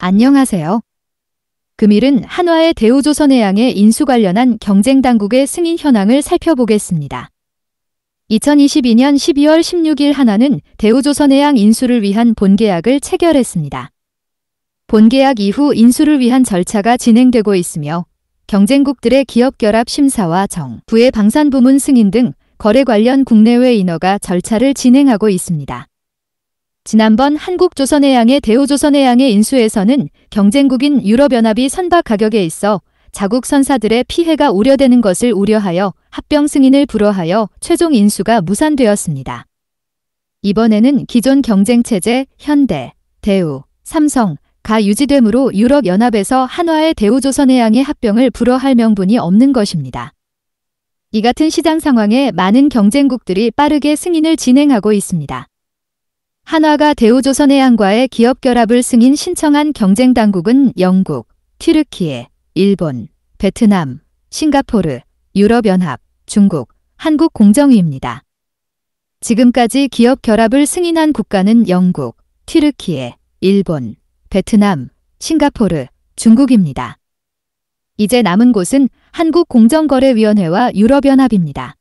안녕하세요. 금일은 한화의 대우조선해양의 인수 관련한 경쟁 당국의 승인 현황을 살펴보겠습니다. 2022년 12월 16일 한화는 대우조선해양 인수를 위한 본계약을 체결했습니다. 본계약 이후 인수를 위한 절차가 진행되고 있으며 경쟁국들의 기업결합 심사와 정, 부의 방산부문 승인 등 거래 관련 국내외 인허가 절차를 진행하고 있습니다. 지난번 한국조선해양의 대우조선해양의 인수에서는 경쟁국인 유럽연합이 선박 가격에 있어 자국 선사들의 피해가 우려되는 것을 우려하여 합병 승인을 불허하여 최종 인수가 무산되었습니다. 이번에는 기존 경쟁체제 현대, 대우, 삼성, 가 유지됨으로 유럽연합에서 한화의 대우조선해양의 합병을 불허할 명분이 없는 것입니다. 이 같은 시장 상황에 많은 경쟁국들이 빠르게 승인을 진행하고 있습니다. 한화가 대우조선해양과의 기업 결합을 승인 신청한 경쟁 당국은 영국, 튀르키예, 일본, 베트남, 싱가포르, 유럽연합, 중국, 한국 공정위입니다. 지금까지 기업 결합을 승인한 국가는 영국, 튀르키예, 일본, 베트남, 싱가포르, 중국입니다. 이제 남은 곳은 한국공정거래위원회와 유럽연합입니다.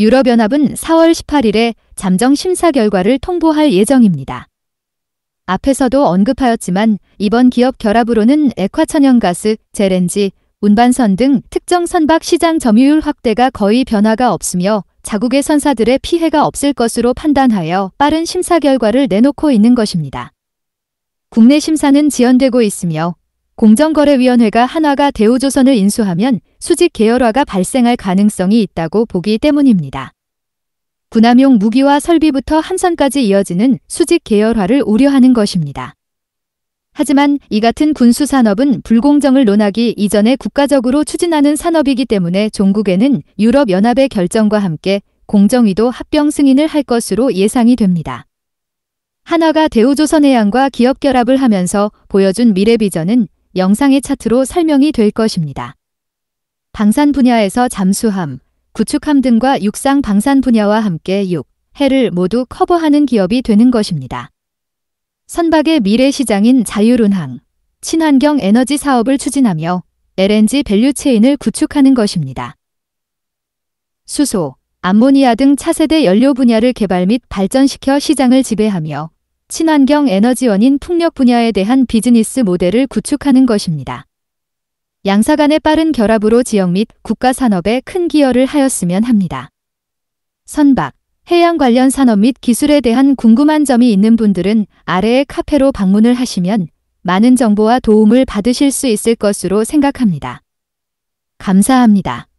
유럽연합은 4월 18일에 잠정 심사 결과를 통보할 예정입니다. 앞에서도 언급하였지만 이번 기업 결합으로는 액화천연가스, 제렌지, 운반선 등 특정 선박 시장 점유율 확대가 거의 변화가 없으며 자국의 선사들의 피해가 없을 것으로 판단하여 빠른 심사 결과를 내놓고 있는 것입니다. 국내 심사는 지연되고 있으며 공정거래위원회가 한화가 대우조선을 인수하면 수직 계열화가 발생할 가능성이 있다고 보기 때문입니다. 군함용 무기와 설비부터 함선까지 이어지는 수직 계열화를 우려하는 것입니다. 하지만 이 같은 군수 산업은 불공정을 논하기 이전에 국가적으로 추진하는 산업이기 때문에 종국에는 유럽연합의 결정과 함께 공정위도 합병 승인을 할 것으로 예상이 됩니다. 한화가 대우조선해양과 기업 결합을 하면서 보여준 미래 비전은 영상의 차트로 설명이 될 것입니다. 방산 분야에서 잠수함, 구축함 등과 육상 방산 분야와 함께 6, 해를 모두 커버하는 기업이 되는 것입니다. 선박의 미래 시장인 자율운항, 친환경 에너지 사업을 추진하며 LNG 밸류체인을 구축하는 것입니다. 수소, 암모니아 등 차세대 연료 분야를 개발 및 발전시켜 시장을 지배하며 친환경 에너지원인 풍력 분야에 대한 비즈니스 모델을 구축하는 것입니다. 양사 간의 빠른 결합으로 지역 및 국가 산업에 큰 기여를 하였으면 합니다. 선박, 해양 관련 산업 및 기술에 대한 궁금한 점이 있는 분들은 아래의 카페로 방문을 하시면 많은 정보와 도움을 받으실 수 있을 것으로 생각합니다. 감사합니다.